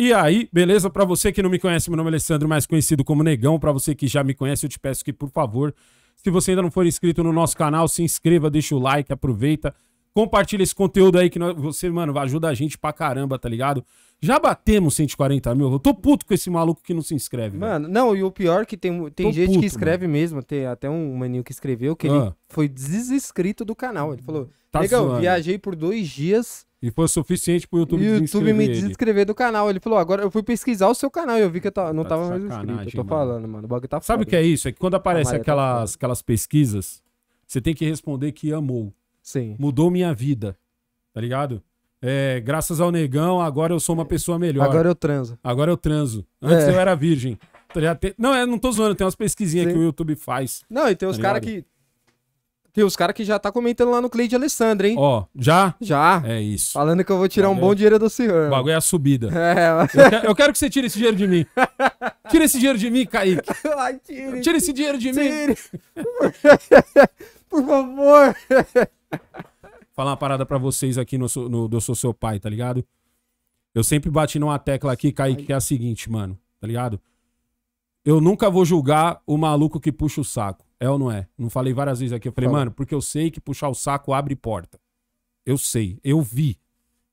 E aí, beleza? Para você que não me conhece, meu nome é Alessandro, mais conhecido como Negão. Para você que já me conhece, eu te peço que, por favor, se você ainda não for inscrito no nosso canal, se inscreva, deixa o like, aproveita, compartilha esse conteúdo aí que nós, você, mano, ajuda a gente pra caramba, tá ligado? Já batemos 140 mil. Eu tô puto com esse maluco que não se inscreve. Mano, não, e o pior é que tem, tem gente puto, que escreve mano. mesmo. Tem até um maninho que escreveu que ah. ele foi desinscrito do canal. Ele falou: tá Legal, viajei por dois dias e foi suficiente pro YouTube, YouTube desinscrever me desinscrever do canal. Ele falou, agora eu fui pesquisar o seu canal e eu vi que eu não Tá tava mais inscrito. Eu tô mano. falando, mano. O bagulho tá Sabe o que é isso? É que quando aparece tá aquelas, pesquisas, você tem que responder que amou. Sim. Mudou minha vida. Tá ligado? É, graças ao negão, agora eu sou uma pessoa melhor. Agora eu transo. Agora eu transo. É. Antes É. eu era virgem. Tá não, eu é, não tô zoando, tem umas pesquisinhas Sim. que o YouTube faz. Não, e tem os Tá caras que tem os caras que já tá comentando lá no Cleide Alessandro, hein? Ó, já? Já. É isso. Falando que eu vou tirar Valeu. um bom dinheiro do senhor. O bagulho é a subida. É, mas... eu, quero, eu quero que você tire esse dinheiro de mim. Tira esse dinheiro de mim, Kaique. Ai, tire. Tira esse dinheiro de tire. mim. Por favor. Falar uma parada pra vocês aqui no, no do Sou Seu Pai, tá ligado? Eu sempre bati numa tecla aqui, Kaique, que é a seguinte, mano, tá ligado? Eu nunca vou julgar o maluco que puxa o saco. É ou não é? Não falei várias vezes aqui. Eu falei, Fala. mano, porque eu sei que puxar o saco abre porta. Eu sei, eu vi.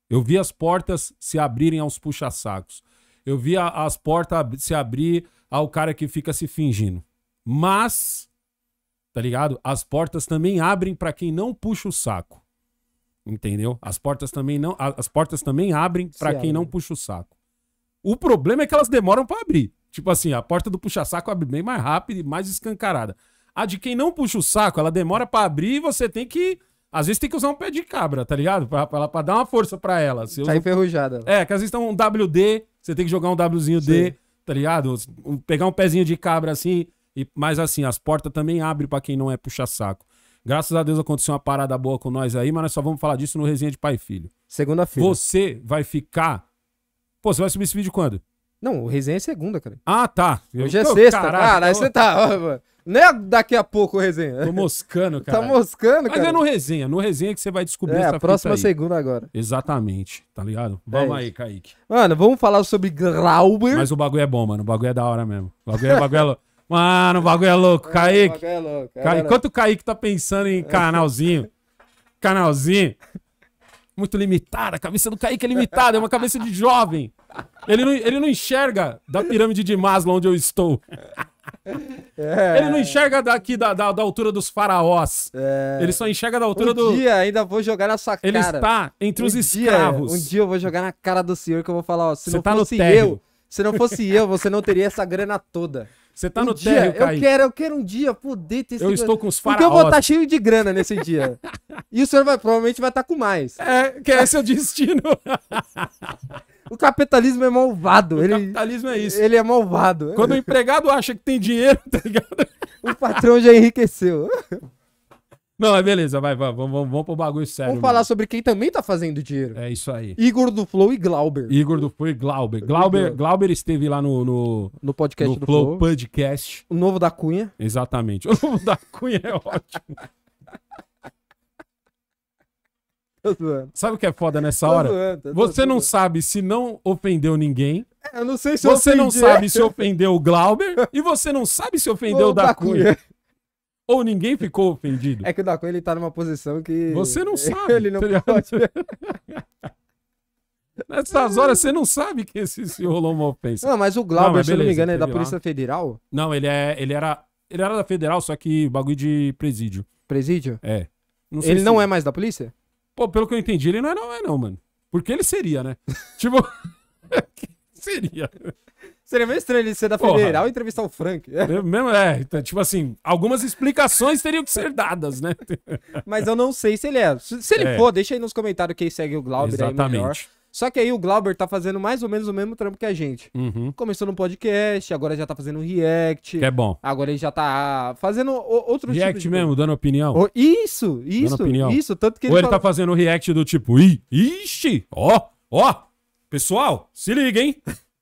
Eu vi as portas se abrirem aos puxa-sacos. Eu vi a, as portas se abrir ao cara que fica se fingindo. Mas, tá ligado? As portas também abrem para quem não puxa o saco. Entendeu? As portas também não, as portas também abrem para quem abre. não puxa o saco. O problema é que elas demoram para abrir. Tipo assim, a porta do puxa-saco abre bem mais rápido e mais escancarada. A de quem não puxa o saco, ela demora para abrir e você tem que. Às vezes tem que usar um pé de cabra, tá ligado? Pra, pra, pra dar uma força pra ela. tá usa... enferrujada. É, que às vezes tem tá um WD, você tem que jogar um Wzinho Sim. D, tá ligado? Pegar um pezinho de cabra assim. E, mas assim, as portas também abrem para quem não é puxa-saco. Graças a Deus aconteceu uma parada boa com nós aí, mas nós só vamos falar disso no Resenha de Pai e Filho. Segunda-feira. Você vai ficar. Pô, você vai subir esse vídeo quando? Não, o resenha é segunda, cara. Ah, tá. Hoje é sexta. cara, ah, aí tô... você tá. Ó, não é daqui a pouco o resenha. Tô moscando, tá cara. tá moscando, cara. Mas é no resenha. No resenha que você vai descobrir é, essa a próxima segunda agora. Exatamente, tá ligado? É vamos é aí, Kaique. Mano, vamos falar sobre Glauber. Mas o bagulho é bom, mano. O bagulho é da hora mesmo. O bagulho é, bagulho é Mano, o bagulho é louco, é, Kaique. O bagulho é louco. É Enquanto o Kaique tá pensando em canalzinho, canalzinho, muito limitada. A cabeça do Kaique é limitada, é uma cabeça de jovem. Ele não, ele não enxerga da pirâmide de Maslow onde eu estou. É. Ele não enxerga daqui da, da, da altura dos faraós. É. Ele só enxerga da altura um do. Um dia ainda vou jogar na sua cara. Ele está entre um os escravos. Dia, um dia eu vou jogar na cara do senhor que eu vou falar: ó, se não tá fosse eu, se não fosse eu, você não teria essa grana toda. Você tá um no dia, térreo, Eu quero, eu quero um dia poder ter Eu estou com os faraós. Porque eu vou estar tá cheio de grana nesse dia. e o senhor vai, provavelmente vai estar tá com mais. É, que é seu destino. o capitalismo é malvado. O ele, capitalismo é isso. Ele é malvado. Quando o empregado acha que tem dinheiro, tá ligado? o patrão já enriqueceu. Não, é beleza, vai, vamos, vamos, vamos pro bagulho sério. Vamos falar sobre quem também tá fazendo dinheiro. É isso aí. Igor do Flow e Glauber. Igor do Flow e Glauber. Glauber, Glauber esteve lá no. No, no podcast no do Flow, Flow. Podcast. O novo da Cunha. Exatamente. O novo da Cunha é ótimo. Sabe o que é foda nessa hora? Zoando, você não sabe se não ofendeu ninguém. É, eu não sei se Você não sabe se ofendeu o Glauber. e você não sabe se ofendeu o da, da Cunha. Cunha. Ou ninguém ficou ofendido? É que o Dacon ele tá numa posição que. Você não sabe. ele não tá pode. Nessas horas você não sabe que esse se rolou uma ofensa. Não, mas o Glauber, não, mas beleza, se eu não me engano, é da Polícia lá. Federal? Não, ele, é, ele, era, ele era da Federal, só que bagulho de presídio. Presídio? É. Não ele se... não é mais da polícia? Pô, pelo que eu entendi, ele não é, não, é, não mano. Porque ele seria, né? tipo. seria. Seria meio estranho ele ser da Porra. Federal e entrevistar o Frank. Eu é mesmo, é, então, tipo assim, algumas explicações teriam que ser dadas, né? Mas eu não sei se ele é. Se, se ele é. for, deixa aí nos comentários quem segue o Glauber Exatamente. aí melhor. Só que aí o Glauber tá fazendo mais ou menos o mesmo trampo que a gente. Uhum. Começou no podcast, agora já tá fazendo react. Que é bom. Agora ele já tá fazendo outro tipo react tipo de... mesmo, dando opinião. Oh, isso, isso, dando opinião. isso. Tanto que Ou ele, ele tá fala... tá fazendo react do tipo, ixi, ó, ó, pessoal, se liga, hein?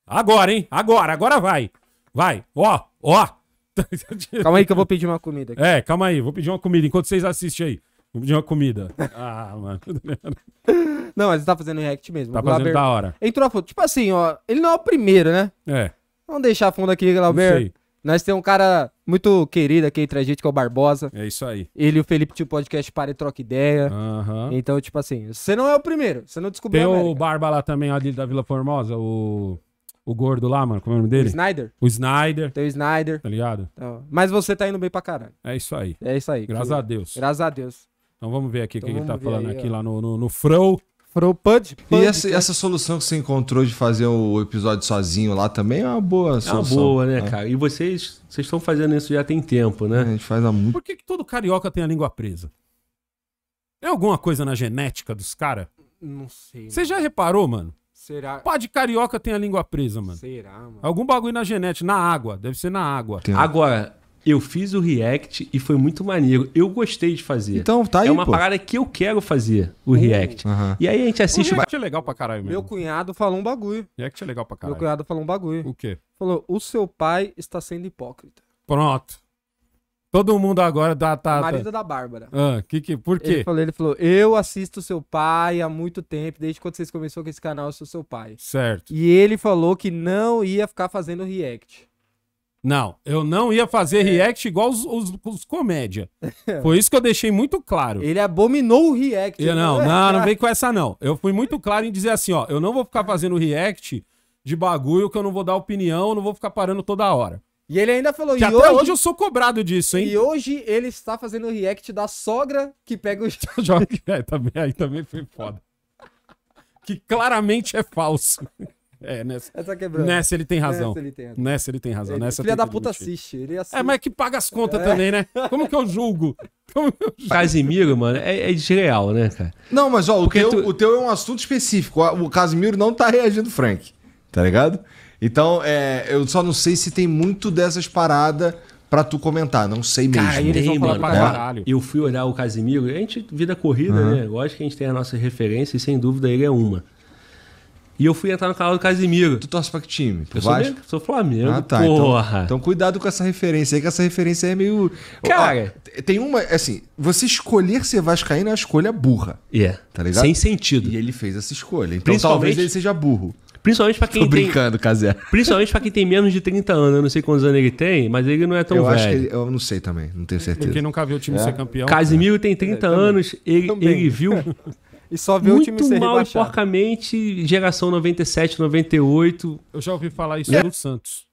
Agora, hein? Agora, agora vai. Vai, ó, ó. calma aí que eu vou pedir uma comida. Aqui. É, calma aí, vou pedir uma comida enquanto vocês assistem aí. Vou pedir uma comida. Ah, mano. não, mas ele tá fazendo react mesmo. Tá Glauber... fazendo da hora. Entrou a foto. Tipo assim, ó, ele não é o primeiro, né? É. Vamos deixar fundo aqui, Glauber. Nós temos um cara muito querido aqui entre a gente, que é o Barbosa. É isso aí. Ele e o Felipe tinham podcast Para e Troca Ideia. Uhum. Então, tipo assim, você não é o primeiro. Você não descobriu Tem o Barba lá também, ali da Vila Formosa, o o gordo lá, mano, como é o nome dele? O Snyder. O Snyder. Tem o Snyder. Tá ligado? Então, mas você tá indo bem pra caralho. É isso aí. É isso aí. Graças que... a Deus. Graças a Deus. Então vamos ver aqui o então que ele tá falando aí, aqui ó. lá no, no, no Fro. Fro Pud. E essa, essa, solução que você encontrou de fazer o episódio sozinho lá também é uma boa solução. É uma boa, né, é. cara? E vocês vocês estão fazendo isso já tem tempo, né? É, a gente faz há muito. Por que, que todo carioca tem a língua presa? É alguma coisa na genética dos caras? Não sei. Você já reparou, mano? Será? Pá de carioca tem a língua presa, mano. Será, mano? Algum bagulho na genética, na água. Deve ser na água. Tem. Agora, eu fiz o react e foi muito maneiro. Eu gostei de fazer. Então, tá é aí, É uma pô. parada que eu quero fazer, o uhum. react. E aí a gente assiste... o react é legal pra caralho mesmo. Meu cunhado falou um bagulho. React é legal pra Meu cunhado falou um bagulho. O quê? Falou: o seu pai está sendo hipócrita. Pronto. Todo mundo agora tá. tá marido tá. da Bárbara. Ah, que, que, por quê? Ele falou, ele falou: Eu assisto seu pai há muito tempo, desde quando vocês começaram com esse canal, eu sou seu pai. Certo. E ele falou que não ia ficar fazendo react. Não, eu não ia fazer é. react igual os, os, os comédia. Foi isso que eu deixei muito claro. Ele abominou o react. Eu não, não, não, não vem com essa não. Eu fui muito claro em dizer assim, ó, eu não vou ficar fazendo react de bagulho que eu não vou dar opinião, eu não vou ficar parando toda hora. E ele ainda falou. Que até hoje... hoje eu sou cobrado disso, hein? E hoje ele está fazendo o react da sogra que pega o. Joga... é, também, aí também foi foda. que claramente é falso. É, nessa. Essa quebrou. É nessa ele tem razão. Nessa ele tem razão. Nessa ele tem razão. Nessa filha da puta assiste. Ele assiste. É, mas é que paga as contas é. também, né? Como que eu julgo? julgo? Casimiro, mano, é, é desleal, né, cara? Não, mas ó, o teu, tu... o teu é um assunto específico. O Casimiro não tá reagindo, Frank. Tá ligado? Então, é, eu só não sei se tem muito dessas paradas pra tu comentar. Não sei mesmo. Cara, eles vão falar pra né? caralho. Eu fui olhar o Casimiro. A gente, vida corrida, uhum. né? Lógico que a gente tem a nossa referência e sem dúvida ele é uma. E eu fui entrar no canal do Casimiro. Tu torce pra que time? Pro eu Sou, sou Flamengo, ah, tá. Então- porra. Então, então, cuidado com essa referência aí, que essa referência é meio... Cara... tem uma, é assim, você escolher ser vascaíno é uma escolha burra. É. Yeah. Tá ligado? Sem sentido. E ele fez essa escolha. Então Principalmente... talvez ele seja burro. Principalmente pra quem Tô brincando, Casé. Principalmente pra quem tem menos de 30 anos. Eu não sei quantos anos ele tem, mas ele não é tão eu velho. Acho que ele, eu não sei também, não tenho certeza. Porque nunca viu o time é. ser campeão. Casimiro tem 30 é, anos, ele, ele viu. e só viu o time ser mal rebaixado. e porcamente, geração 97, 98. Eu já ouvi falar isso é. do Santos.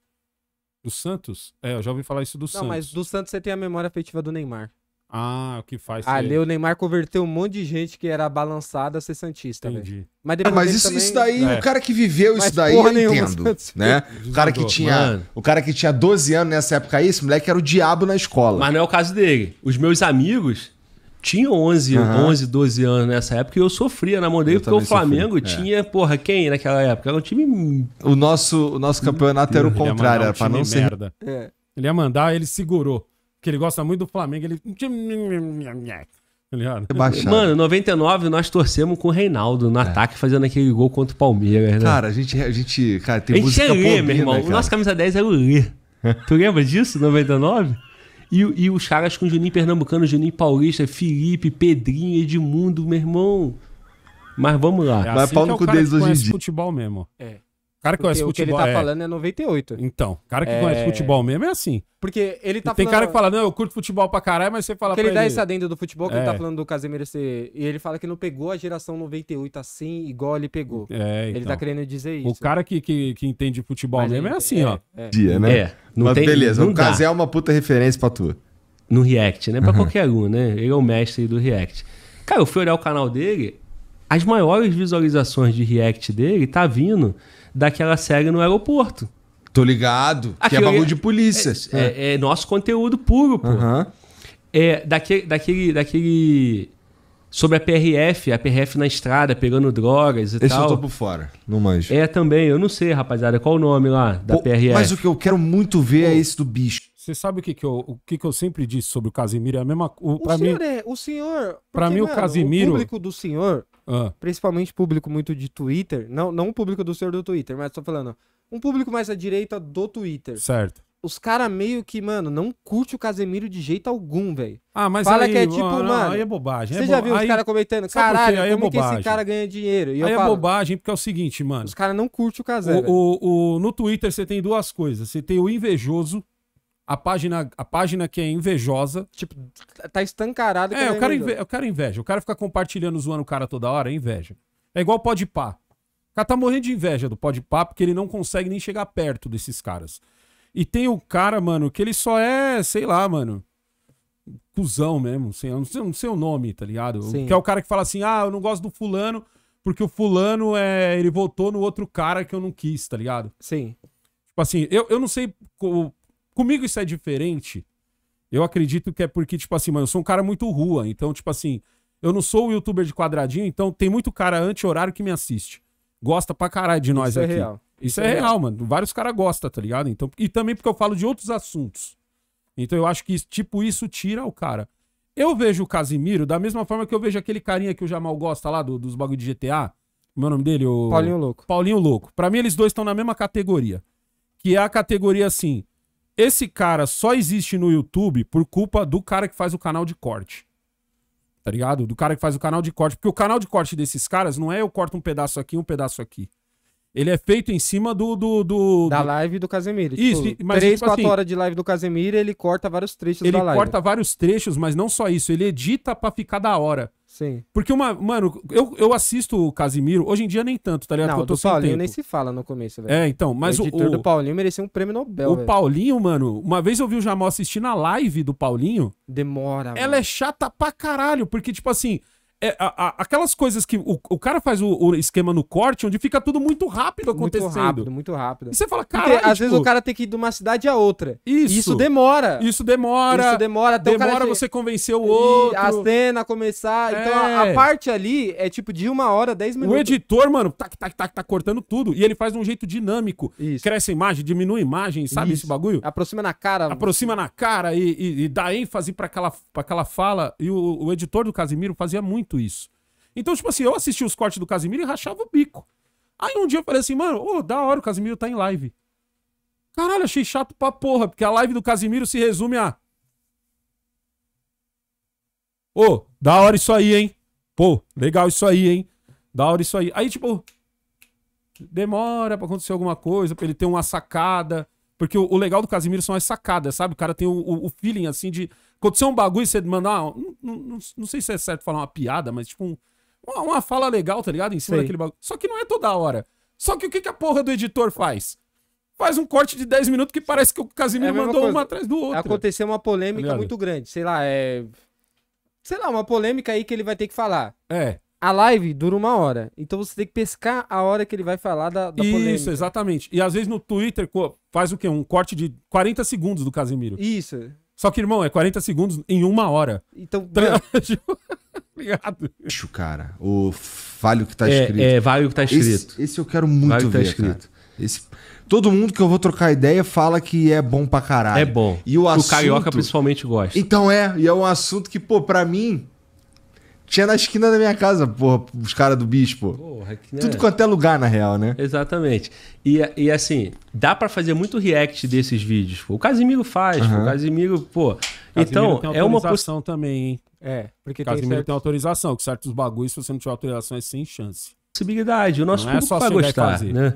Do Santos? É, eu já ouvi falar isso do não, Santos. Não, mas do Santos você tem a memória afetiva do Neymar. Ah, o que faz. Ali ser... o Neymar converteu um monte de gente que era balançada a ser Santista. Entendi. Véio. Mas, ah, mas isso, também... isso, daí, é. o cara que viveu isso daí, eu entendo. né? O cara, que tinha, o cara que tinha 12 anos nessa época aí, esse moleque era o diabo na escola. Mas não é o caso dele. Os meus amigos tinham 11, uhum. 11 12 anos nessa época e eu sofria na mão dele, porque o Flamengo sofri. É. tinha, é. porra, quem naquela época? Era um time. O nosso, o nosso campeonato era o contrário, era, pra não merda. ser. É. Ele ia mandar, ele segurou que ele gosta muito do Flamengo, ele. Tá é baixado. Mano, 99 nós torcemos com o Reinaldo no é. ataque fazendo aquele gol contra o Palmeiras. Né? Cara, a gente, a gente, cara, tem a gente música é Lê, meu irmão. Né, Nossa camisa 10 é o Lê. tu lembra disso, 99? E, e os caras com Juninho Pernambucano, Juninho Paulista, Felipe, Pedrinho, Edmundo, meu irmão. Mas vamos lá. É assim Mas pau no é cu deles hoje em dia. futebol mesmo. É cara que conhece o futebol. O que ele tá é... falando é 98. Então, cara que é... conhece futebol mesmo é assim. Porque ele tá falando Tem falando... cara que fala, não, eu curto futebol pra caralho, mas você fala que pra ele. ele dá esse adendo do futebol, que é. ele tá é. falando do Casemiro ser. E ele fala que não pegou a geração 98 assim, igual ele pegou. É, então. Ele tá então. querendo dizer isso. O cara que, que, que entende futebol mas mesmo é ele... Assim, é assim, ó. É. Dia, né? É. Não mas tem... beleza, não o Casé é uma puta referência pra tu. No React, né? Pra qualquer um, né? Ele é o mestre do React. Cara, eu fui olhar o canal dele, as maiores visualizações de React dele tá vindo daquela série no aeroporto. Tô ligado. Aquilo que é bagulho de polícias. É é, é, é, nosso conteúdo puro, pô. Uhum. É, daquele, daquele, daquele. Sobre a PRF, a PRF na estrada, pegando drogas e Esse tal. Esse eu tô por fora, não manjo. É, também, eu não sei, rapaziada, qual o nome lá da pô, PRF. Mas o que eu quero muito ver é pô. é esse do bicho. Você sabe o que, que, eu, o que, que eu sempre disse sobre o Casimiro? É a mesma coisa. O, o senhor mim, é, o senhor. Para mim, mano, o Casimiro. O público do senhor ah. principalmente público muito de Twitter, não, não o público do senhor do Twitter, mas tô falando, um público mais à direita do Twitter. Certo. Os caras meio que, mano, não curte o Casemiro de jeito algum, velho. Ah, mas Fala aí, que é tipo, ah, não, mano. Aí é bobagem. Você é bo... já viu aí... os caras comentando? Caralho, aí é como bobagem. que esse cara ganha dinheiro? E aí é falo, bobagem, porque é o seguinte, mano. Os caras não curte o Casemiro. o, o, no Twitter você tem duas coisas. Você tem o invejoso, a página, a página que é invejosa. Tipo, tá estancarada. É, o cara, é inve... o cara inveja. O cara fica compartilhando, zoando o cara toda hora, é inveja. É igual pode pá. O cara tá morrendo de inveja do pode pá, porque ele não consegue nem chegar perto desses caras. E tem o cara, mano, que ele só é, sei lá, mano. Cusão mesmo, sem não, sei, não sei o nome, tá ligado? Sim. Que é o cara que fala assim: ah, eu não gosto do fulano, porque o fulano é. Ele votou no outro cara que eu não quis, tá ligado? Sim. Tipo assim, eu, eu não sei comigo isso é diferente. Eu acredito que é porque, tipo assim, mano, eu sou um cara muito rua. Então, tipo assim, eu não sou o youtuber de quadradinho, então tem muito cara anti-horário que me assiste. Gosta pra caralho de nós isso é aqui. É real. Isso, isso é, é real, real, mano. Vários caras gostam, tá ligado? Então, e também porque eu falo de outros assuntos. Então eu acho que, tipo, isso tira o cara. Eu vejo o Casimiro da mesma forma que eu vejo aquele carinha que o Jamal gosta lá do, dos bagulho de GTA. Meu é nome dele? O... Paulinho Louco. Paulinho Louco. Pra mim, eles dois estão na mesma categoria. Que é a categoria assim esse cara só existe no YouTube por culpa do cara que faz o canal de corte. Tá ligado? Do cara que faz o canal de corte. Porque o canal de corte desses caras não é eu corto um pedaço aqui um pedaço aqui. Ele é feito em cima do. do, do da do... live do Casemiro. Isso, tipo, mas. 3, tipo 4 assim, horas de live do Casemiro, ele corta vários trechos da live. Ele corta vários trechos, mas não só isso. Ele edita pra ficar da hora. Sim. Porque, uma, mano, eu, eu assisto o Casimiro, hoje em dia nem tanto, tá ligado? Não, Porque eu tô do Paulinho tempo. nem se fala no começo, velho. É, então, mas o... editor o, do Paulinho merecia um prêmio Nobel, O Paulinho, mano, uma vez eu vi o Jamal assistindo a live do Paulinho. Demora, Ela mano. é chata pra caralho, porque, tipo assim, é, a, a, aquelas coisas que o, o cara faz o, o, esquema no corte, onde fica tudo muito rápido acontecendo. Muito rápido, muito rápido. E você fala, cara. Às tipo... vezes o tipo cara tem que ir de uma cidade a outra. Isso. Isso demora. Isso demora. Isso demora até Demora cara... você convencer o outro. E a cena começar. É. Então a, a, parte ali é tipo de uma hora, dez minutos. O editor, mano, tac, tac, tac, tá cortando tudo. E ele faz de um jeito dinâmico. Isso. Cresce a imagem, diminui a imagem, sabe Isso. esse bagulho? Aproxima na cara. Aproxima na cara e, e, e, dá ênfase pra aquela, pra aquela fala. E o, o editor do Casimiro fazia muito muito isso. Então, tipo assim, eu assisti os cortes do Casimiro e rachava o bico. Aí um dia eu falei assim, mano, ô, oh, da hora, o Casimiro tá em live. Caralho, achei chato pra porra, porque a live do Casimiro se resume a. Ô, oh, da hora isso aí, hein? Pô, legal isso aí, hein? Da hora isso aí. Aí, tipo, demora pra acontecer alguma coisa, pra ele ter uma sacada. Porque o, o, legal do Casimiro são as sacadas, sabe? O cara tem o, o, o feeling, assim, de acontecer um bagulho e você mandar. Não, não, não, sei se é certo falar uma piada, mas tipo, um, uma, uma, fala legal, tá ligado? Em cima sei. daquele bagulho. Só que não é toda hora. Só que o que, que a porra do editor faz? Faz um corte de 10 minutos que parece que o Casimiro é mandou coisa. uma atrás do outro. Aconteceu uma polêmica tá muito grande. Sei lá, é. Sei lá, uma polêmica aí que ele vai ter que falar. É a live dura uma hora. Então você tem que pescar a hora que ele vai falar da, da Isso, polêmica. exatamente. E às vezes no Twitter faz o quê? Um corte de 40 segundos do Casemiro. Isso. Só que, irmão, é 40 segundos em uma hora. Então. Tá Obrigado. Bicho, cara. O vale o que tá é, escrito. É, é vale o que tá escrito. Esse, esse eu quero muito vale tá ver, tá escrito. Cara. Esse... Todo mundo que eu vou trocar ideia fala que é bom pra caralho. É bom. E o, assunto... o carioca principalmente gosta. Então é, e é um assunto que, pô, pra mim, tinha na esquina da minha casa, porra, os caras do bispo. Porra, que, né? Tudo quanto é lugar, na real, né? Exatamente. E, e assim, dá para fazer muito react desses vídeos. Pô. O Casimiro faz, uhum. pô, o Casimiro, pô. Casimiro então, é uma posição também, hein? É, porque Casimiro tem, certo... tem autorização, que certos bagulhos, se você não tiver autorização, é sem chance. Possibilidade, o nosso não é público é vai gostar, né?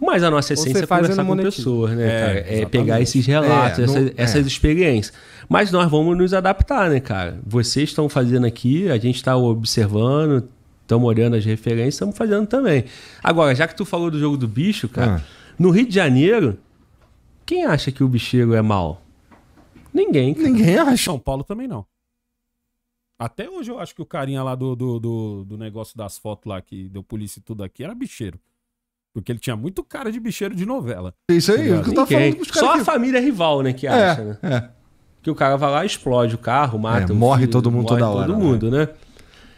Mas a nossa essência é conversar com pessoas, né, é, cara? É pegar esses é, relatos, é, essas, é. essas, experiências. Mas nós vamos nos adaptar, né, cara? Vocês estão fazendo aqui, a gente está observando, estamos olhando as referências, estamos fazendo também. Agora, já que tu falou do jogo do bicho, cara, ah. no Rio de Janeiro, quem acha que o bicheiro é mal? Ninguém, cara. Ninguém acha. São Paulo também não. Até hoje eu acho que o carinha lá do, do, do, do negócio das fotos lá que deu polícia e tudo aqui era bicheiro. Porque ele tinha muito cara de bicheiro de novela. Isso aí, é o que eu tô falando caras. Só que... a família é rival, né, que é, acha, é, né? É. Que o cara vai lá, explode o carro, mata. É, morre filho, todo mundo morre toda todo hora. Todo né? mundo, né? né?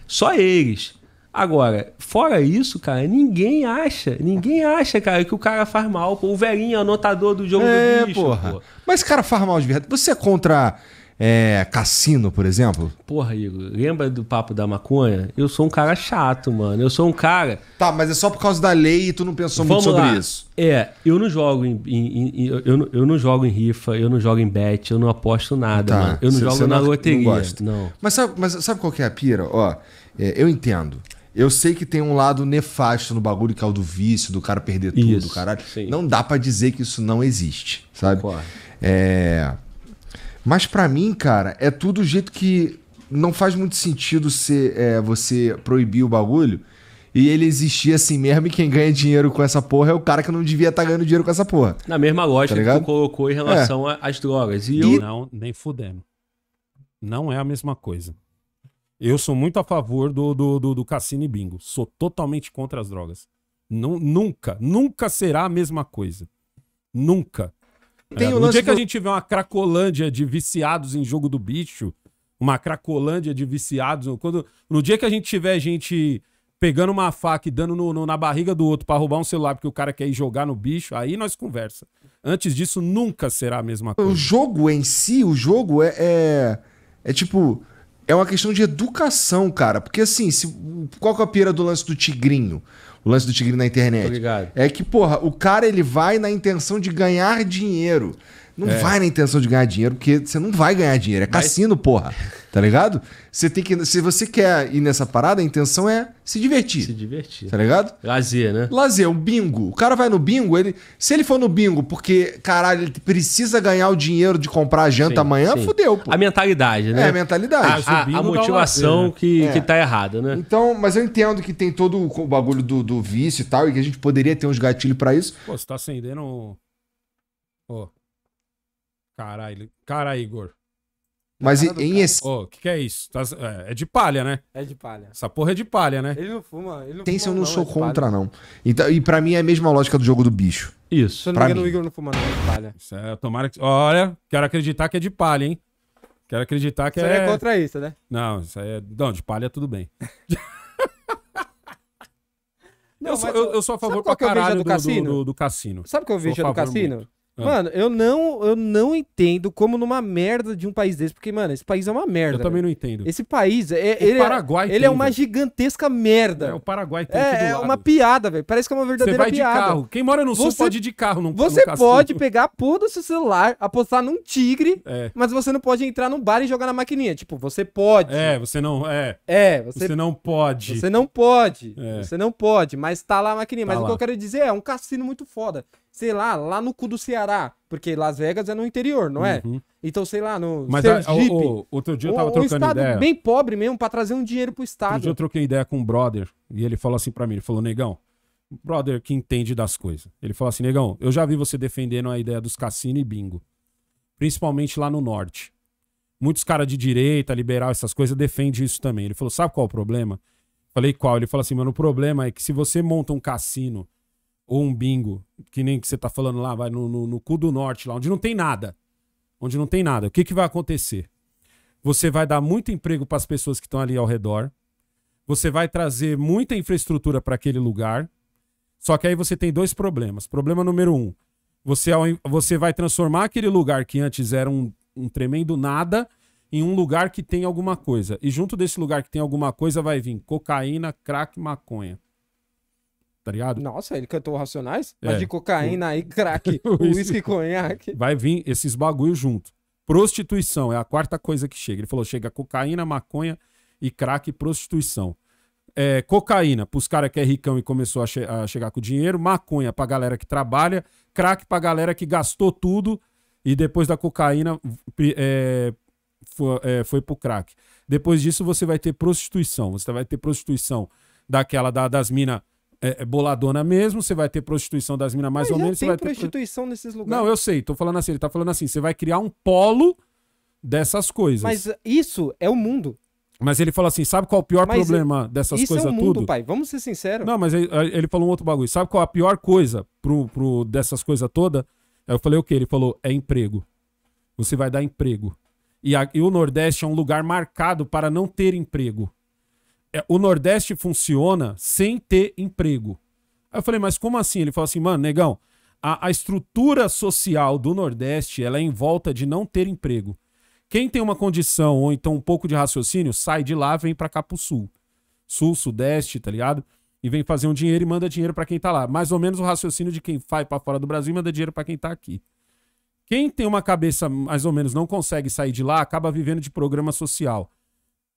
Só eles. Agora, fora isso, cara, ninguém acha, ninguém acha, cara, que o cara faz mal. Pô, o velhinho é anotador do jogo é, do bicho, porra. Pô. Mas, cara, faz mal de verdade. Você é contra é, cassino, por exemplo? Porra, Igor, lembra do papo da maconha? Eu sou um cara chato, mano. Eu sou um cara. Tá, mas é só por causa da lei e tu não pensou Vamos muito sobre lá. isso. É, eu não jogo em, em, em eu, eu, não, jogo em rifa, eu não jogo em bet, eu não aposto nada, tá. mano. Eu não cê, jogo cê na não, loteria. Não, gosta. não. Mas sabe, mas sabe qual que é a pira? Ó, é, eu entendo. Eu sei que tem um lado nefasto no bagulho, que é o do vício, do cara perder tudo, isso, caralho. Sim. Não dá para dizer que isso não existe, sabe? Concordo. É. Mas para mim, cara, é tudo o jeito que não faz muito sentido ser, é, você proibir o bagulho e ele existir assim mesmo. E quem ganha dinheiro com essa porra é o cara que não devia estar tá ganhando dinheiro com essa porra. Na mesma lógica tá que tu colocou em é. relação é. às drogas. E, e, eu. Não, nem fudendo. Não é a mesma coisa. Eu sou muito a favor do, do, do, do cassino e bingo. Sou totalmente contra as drogas. nunca, nunca será a mesma coisa. Nunca. É, Tem é, o lance no dia do... que a gente tiver uma cracolândia de viciados em jogo do bicho, uma cracolândia de viciados, quando no dia que a gente tiver gente pegando uma faca e dando no, no, na barriga do outro para roubar um celular porque o cara quer ir jogar no bicho, aí nós conversa. Antes disso, nunca será a mesma coisa. O jogo em si, o jogo é, é, é tipo... É uma questão de educação, cara. Porque assim, se, qual que é a pira do lance do tigrinho? o lance do Tigre na internet. Obrigado. É que, porra, o cara ele vai na intenção de ganhar dinheiro. Não é. vai na intenção de ganhar dinheiro, porque você não vai ganhar dinheiro. É Mas... cassino, porra. Tá ligado? Você tem que. Se você quer ir nessa parada, a intenção é se divertir. Se divertir. Tá ligado? Lazer, né? Lazer, um bingo. O cara vai no bingo, ele. Se ele for no bingo porque, caralho, ele precisa ganhar o dinheiro de comprar a janta sim, amanhã, sim. fudeu, pô. A mentalidade, né? É, a mentalidade. Ah, ah, a, é a, a motivação que, é. que tá errada, né? Então, mas eu entendo que tem todo o bagulho do, do vício e tal, e que a gente poderia ter uns gatilhos para isso. Pô, você tá acendendo. Pô. Oh. Caralho. Cara, Igor. Mas em esse. Ô, o que, que é isso? Tá- é, é de palha, né? É de palha. Essa porra é de palha, né? Ele não fuma. Ele não Tem se eu não sou é contra, não. Então, e pra mim é a mesma lógica do jogo do bicho. Isso. pra mim. o Igor não fuma, não, é de palha. Isso é, tomara que. Olha, quero acreditar que é de palha, hein? Quero acreditar que Você é. é contra isso, né? Não, isso aí é. Não, de palha é tudo bem. Não, eu, sou, mas eu, eu sou a favor pra é caralho do do, do, cassino? do, do cassino. Sabe é o que eu vejo do cassino? muito. Ah. Mano, eu não, eu não entendo como numa merda de um país desse, porque, mano, esse país é uma merda. Eu também não entendo. Esse país, é, o ele, é- Paraguai ele é tem, é uma gigantesca merda. É, o Paraguai tem É, é uma piada, velho. Parece que é uma verdadeira piada. Você vai piada. de carro. Quem mora no você, sul pode ir de carro. não. você pode pegar a porra do seu celular, apostar num tigre, é. mas você não pode entrar num bar e jogar na maquininha. Tipo, você pode. É, você não... É, é você, você não pode. Você não pode. É. Você não pode, mas tá lá a maquininha. Tá mas lá. o que eu quero dizer é, é um cassino muito foda sei lá, lá no cu do Ceará. Porque Las Vegas é no interior, não é? Uhum. Então, sei lá, no Mas Sergipe. A, ah, o, o, outro dia eu tava o, trocando um estado ideia. bem pobre mesmo, pra trazer um dinheiro pro estado. Outro dia eu troquei ideia com um brother, e ele falou assim pra mim, ele falou, negão, brother que entende das coisas. Ele falou assim, negão, eu já vi você defendendo a ideia dos cassino e bingo. Principalmente lá no norte. Muitos caras de direita, liberal, essas coisas, defendem isso também. Ele falou, sabe qual é o problema? Falei, qual? Ele falou assim, mano, o problema é que se você monta um cassino ou um bingo, que nem que você tá falando lá, vai no, no, no cu do norte, lá onde não tem nada. Onde não tem nada. O que, que vai acontecer? Você vai dar muito emprego para as pessoas que estão ali ao redor. Você vai trazer muita infraestrutura para aquele lugar. Só que aí você tem dois problemas. Problema número um: você, você vai transformar aquele lugar que antes era um, um tremendo nada em um lugar que tem alguma coisa. E junto desse lugar que tem alguma coisa vai vir cocaína, crack, maconha tá ligado? Nossa, ele cantou Racionais? É. Mas de cocaína e crack, uísque e conhaque. Vai vir esses bagulho junto. Prostituição é a quarta coisa que chega. Ele falou: chega cocaína, maconha e crack e prostituição. É, cocaína pros caras que é ricão e começou a, che a, chegar com dinheiro, maconha pra galera que trabalha, crack pra galera que gastou tudo e depois da cocaína é, foi, é, foi pro crack. Depois disso você vai ter prostituição. Você vai ter prostituição daquela da, das minas é, é, boladona mesmo, você vai ter prostituição das minas mais Mas ou menos. Tem vai prostituição ter... nesses lugares. Não, eu sei, tô falando assim, ele tá falando assim, você vai criar um polo dessas coisas. Mas isso é o mundo. Mas ele fala assim: sabe qual é o pior mas problema dessas isso é coisas é o mundo, tudo? pai, vamos ser sinceros. Não, mas ele, ele, falou um outro bagulho. Sabe qual é a pior coisa pro, pro dessas coisas toda? eu falei o quê? Ele falou: é emprego. Você vai dar emprego. E, a, e o Nordeste é um lugar marcado para não ter emprego. É, o Nordeste funciona sem ter emprego. Aí eu falei, mas como assim? Ele falou assim, mano, negão, a, a estrutura social do Nordeste ela é em volta de não ter emprego. Quem tem uma condição ou então um pouco de raciocínio, sai de lá, vem para cá pro sul. Sul, sudeste, tá ligado? E vem fazer um dinheiro e manda dinheiro para quem tá lá. Mais ou menos o raciocínio de quem vai para fora do Brasil e manda dinheiro para quem tá aqui. Quem tem uma cabeça mais ou menos não consegue sair de lá, acaba vivendo de programa social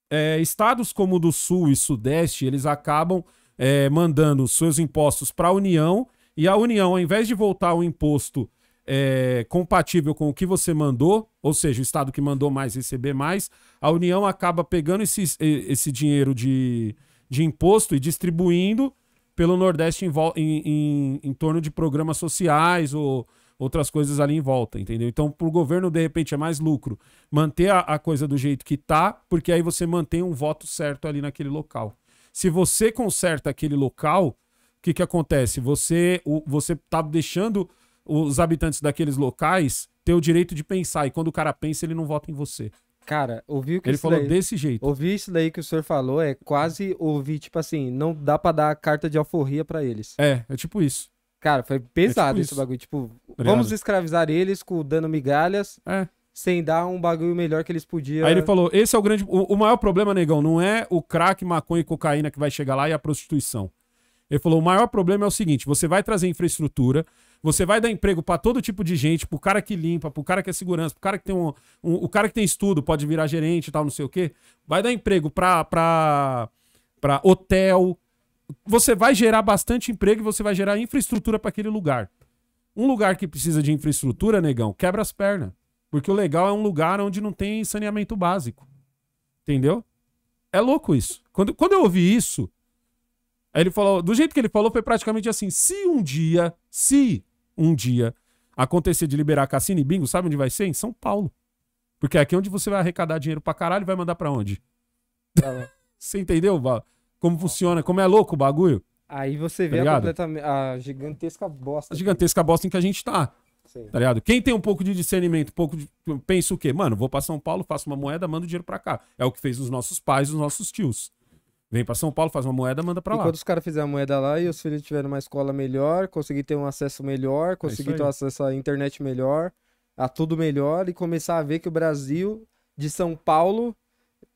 é, estados como o do Sul e Sudeste, eles acabam é, mandando seus impostos para a União, e a União, ao invés de voltar o imposto é, compatível com o que você mandou, ou seja, o Estado que mandou mais receber mais, a União acaba pegando esse, esse dinheiro de, de imposto e distribuindo pelo Nordeste em, em, em, em torno de programas sociais ou outras coisas ali em volta, entendeu? Então, para o governo, de repente, é mais lucro manter a, a coisa do jeito que tá, porque aí você mantém um voto certo ali naquele local. Se você conserta aquele local, o que, que acontece? Você o, você tá deixando os habitantes daqueles locais ter o direito de pensar, e quando o cara pensa, ele não vota em você. Cara, ouvi o que ele falou daí, desse jeito. Ouvi isso daí que o senhor falou, é quase ouvir, tipo assim, não dá para dar carta de alforria para eles. É, é tipo isso. Cara, foi pesado é tipo esse isso. bagulho. Tipo, vamos escravizar eles com dando migalhas. É. Sem dar um bagulho melhor que eles podiam. Aí ele falou: esse é o grande. O, o maior problema, negão, não é o crack, maconha e cocaína que vai chegar lá e a prostituição. Ele falou: o maior problema é o seguinte: você vai trazer infraestrutura, você vai dar emprego para todo tipo de gente, pro cara que limpa, pro cara que é segurança, pro cara que tem um, um o cara que tem estudo, pode virar gerente e tal, não sei o quê. Vai dar emprego para pra, pra hotel. Você vai gerar bastante emprego e você vai gerar infraestrutura para aquele lugar. Um lugar que precisa de infraestrutura, negão, quebra as pernas. Porque o legal é um lugar onde não tem saneamento básico. Entendeu? É louco isso. Quando, quando eu ouvi isso, ele falou, do jeito que ele falou, foi praticamente assim: se um dia, se um dia acontecer de liberar cassino e bingo, sabe onde vai ser? Em São Paulo. Porque é aqui onde você vai arrecadar dinheiro pra caralho e vai mandar pra onde? você entendeu como funciona, como é louco o bagulho? Aí você vê tá a, a, gigantesca bosta. A gigantesca bosta em que a gente tá. Sim. Tá ligado? Quem tem um pouco de discernimento, um pouco de... pensa o quê? Mano, vou para São Paulo, faço uma moeda, mando dinheiro para cá. É o que fez os nossos pais, os nossos tios. Vem para São Paulo, faz uma moeda, manda para lá. Quando os caras fizeram a moeda lá e os filhos tiveram uma escola melhor, conseguir ter um acesso melhor, é conseguir é ter um acesso à internet melhor, a tudo melhor e começar a ver que o Brasil de São Paulo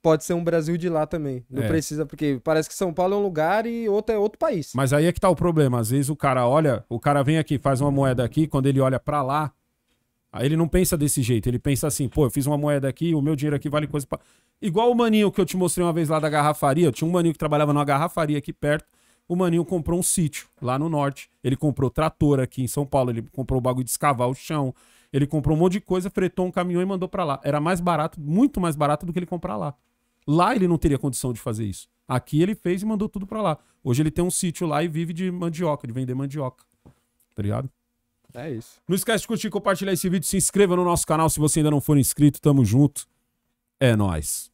pode ser um Brasil de lá também. Não é. precisa, porque parece que São Paulo é um lugar e outro é outro país. Mas aí é que tá o problema. Às vezes o cara olha, o cara vem aqui, faz uma moeda aqui, quando ele olha para lá, aí ele não pensa desse jeito. Ele pensa assim, pô, eu fiz uma moeda aqui, o meu dinheiro aqui vale coisa pra... Igual o maninho que eu te mostrei uma vez lá da garrafaria. Eu tinha um maninho que trabalhava numa garrafaria aqui perto. O maninho comprou um sítio lá no norte. Ele comprou trator aqui em São Paulo. Ele comprou o bagulho de escavar o chão. Ele comprou um monte de coisa, fretou um caminhão e mandou para lá. Era mais barato, muito mais barato do que ele comprar lá. Lá ele não teria condição de fazer isso. Aqui ele fez e mandou tudo para lá. Hoje ele tem um sítio lá e vive de mandioca, de vender mandioca. Tá ligado? É isso. Não esquece de curtir, compartilhar esse vídeo, se inscreva no nosso canal se você ainda não for inscrito. Tamo junto. É nós.